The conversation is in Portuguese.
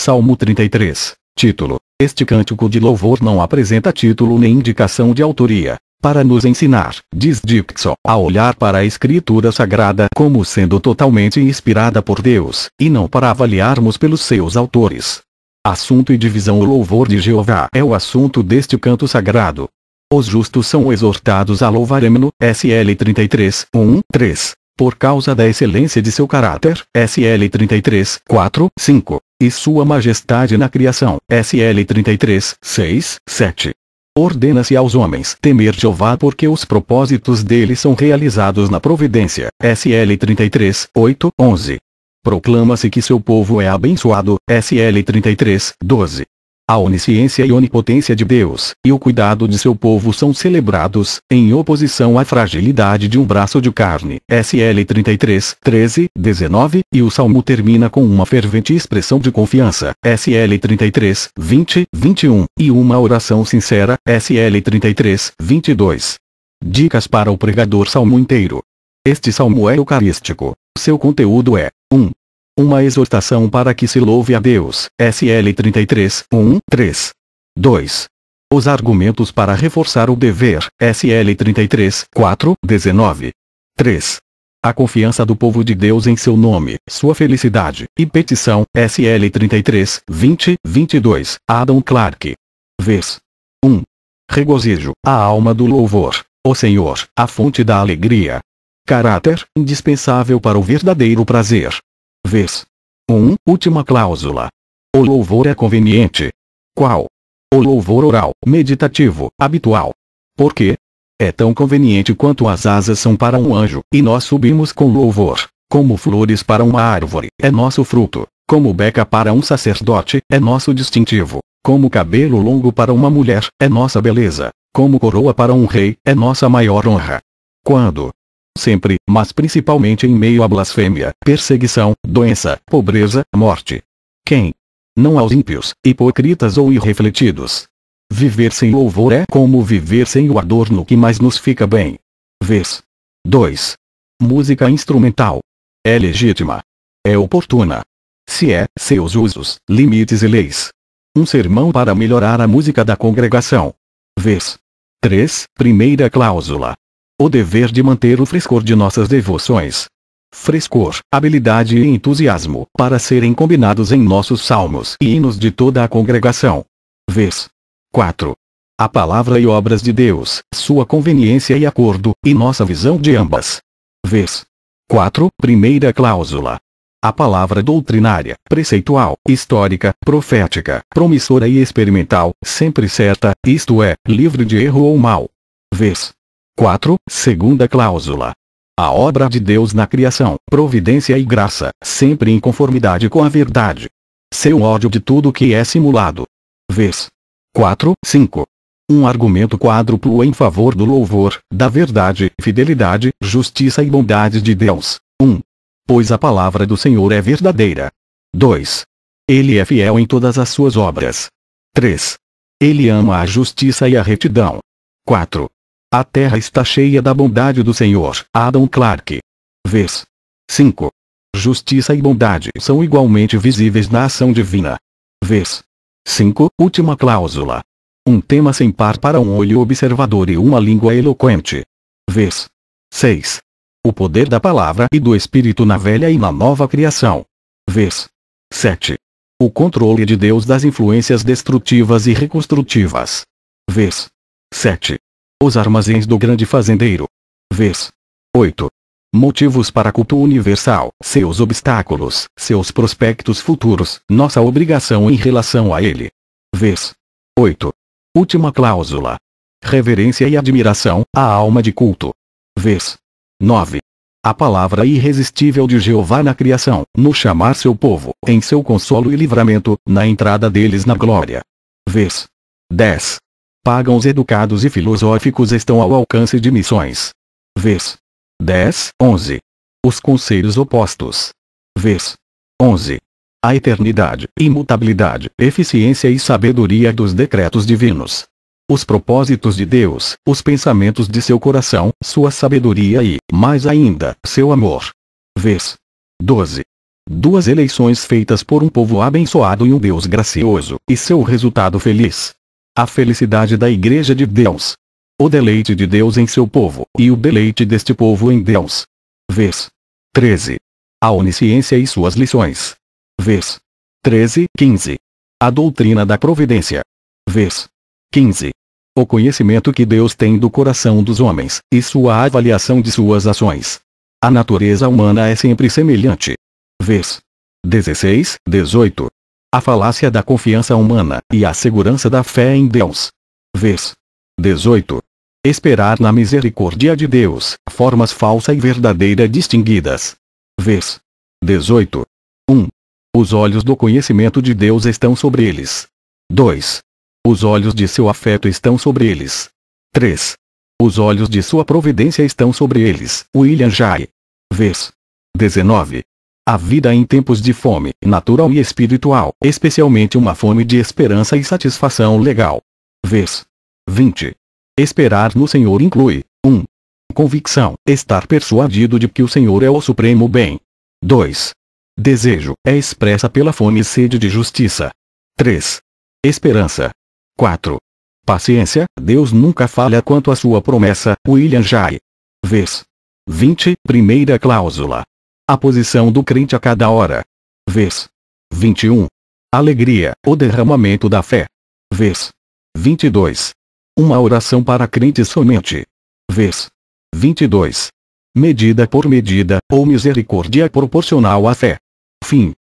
Salmo 33. Título. Este cântico de louvor não apresenta título nem indicação de autoria. Para nos ensinar, diz Dixon, a olhar para a Escritura Sagrada como sendo totalmente inspirada por Deus, e não para avaliarmos pelos seus autores. Assunto e divisão O louvor de Jeová é o assunto deste canto sagrado. Os justos são exortados a louvarem-no, SL 33, 1, 3, por causa da excelência de seu caráter, SL 33, 4, 5 e Sua Majestade na criação. SL 33, 6, 7. Ordena-se aos homens temer Jeová porque os propósitos dele são realizados na providência. SL 33, 8, 11. Proclama-se que seu povo é abençoado. SL 33, 12. A onisciência e onipotência de Deus, e o cuidado de seu povo são celebrados, em oposição à fragilidade de um braço de carne. SL 33, 13, 19, e o salmo termina com uma fervente expressão de confiança. SL 33, 20, 21, e uma oração sincera. SL 33, 22. Dicas para o pregador salmo inteiro. Este salmo é eucarístico. Seu conteúdo é 1. Uma exortação para que se louve a Deus. SL 33, 1, 3. 2. Os argumentos para reforçar o dever. SL 33, 4, 19. 3. A confiança do povo de Deus em seu nome, sua felicidade, e petição. SL 33, 20, 22. Adam Clark. vers 1. Regozijo, a alma do louvor. O Senhor, a fonte da alegria. Caráter, indispensável para o verdadeiro prazer vez. 1. Um, última cláusula. O louvor é conveniente. Qual? O louvor oral, meditativo, habitual. Por quê? É tão conveniente quanto as asas são para um anjo, e nós subimos com louvor, como flores para uma árvore, é nosso fruto, como beca para um sacerdote, é nosso distintivo, como cabelo longo para uma mulher, é nossa beleza, como coroa para um rei, é nossa maior honra. Quando, sempre, mas principalmente em meio à blasfêmia, perseguição, doença, pobreza, morte. Quem? Não aos ímpios, hipocritas ou irrefletidos. Viver sem louvor é como viver sem o adorno que mais nos fica bem. Vez 2. Música instrumental. É legítima. É oportuna. Se é, seus usos, limites e leis. Um sermão para melhorar a música da congregação. Vez 3. Primeira cláusula o dever de manter o frescor de nossas devoções. Frescor, habilidade e entusiasmo para serem combinados em nossos salmos e hinos de toda a congregação. Vês 4. A palavra e obras de Deus, sua conveniência e acordo, e nossa visão de ambas. Vês 4. Primeira cláusula. A palavra doutrinária, preceitual, histórica, profética, promissora e experimental, sempre certa, isto é, livre de erro ou mal. Vês 4. Segunda cláusula. A obra de Deus na criação, providência e graça, sempre em conformidade com a verdade. Seu ódio de tudo que é simulado. Vês. 4. 5. Um argumento quádruplo em favor do louvor, da verdade, fidelidade, justiça e bondade de Deus. 1. Pois a palavra do Senhor é verdadeira. 2. Ele é fiel em todas as suas obras. 3. Ele ama a justiça e a retidão. 4. A terra está cheia da bondade do Senhor. Adam Clarke. Vês. 5. Justiça e bondade são igualmente visíveis na ação divina. Vês. 5. Última cláusula. Um tema sem par para um olho observador e uma língua eloquente. Vês. 6. O poder da palavra e do Espírito na velha e na nova criação. Vês. 7. O controle de Deus das influências destrutivas e reconstrutivas. Vês. 7. Os armazéns do grande fazendeiro. Vês. 8. Motivos para culto universal, seus obstáculos, seus prospectos futuros, nossa obrigação em relação a ele. Vês. 8. Última cláusula. Reverência e admiração, a alma de culto. Vês. 9. A palavra irresistível de Jeová na criação, no chamar seu povo, em seu consolo e livramento, na entrada deles na glória. Vês. 10 pagãos educados e filosóficos estão ao alcance de missões. Vers. 10, 11. Os conselhos opostos. Vers. 11. A eternidade, imutabilidade, eficiência e sabedoria dos decretos divinos. Os propósitos de Deus, os pensamentos de seu coração, sua sabedoria e, mais ainda, seu amor. Vers. 12. Duas eleições feitas por um povo abençoado e um Deus gracioso, e seu resultado feliz a felicidade da Igreja de Deus. O deleite de Deus em seu povo e o deleite deste povo em Deus. Vers. 13. A onisciência e suas lições. Vers. 13, 15. A doutrina da providência. Vers. 15. O conhecimento que Deus tem do coração dos homens e sua avaliação de suas ações. A natureza humana é sempre semelhante. Vers. 16, 18 a falácia da confiança humana e a segurança da fé em Deus. Vers. 18. Esperar na misericórdia de Deus, formas falsa e verdadeira distinguidas. Vers. 18. 1. Os olhos do conhecimento de Deus estão sobre eles. 2. Os olhos de seu afeto estão sobre eles. 3. Os olhos de sua providência estão sobre eles. William Jay. Vers. 19 a vida em tempos de fome, natural e espiritual, especialmente uma fome de esperança e satisfação legal. Vês. 20. Esperar no Senhor inclui 1. Convicção, estar persuadido de que o Senhor é o supremo bem. 2. Desejo, é expressa pela fome e sede de justiça. 3. Esperança. 4. Paciência, Deus nunca falha quanto à sua promessa, William Jay. Vês. 20, primeira cláusula. A posição do crente a cada hora. Vez 21. Alegria, o derramamento da fé. Vez 22. Uma oração para crente somente. Vez 22. Medida por medida, ou misericórdia proporcional à fé. Fim.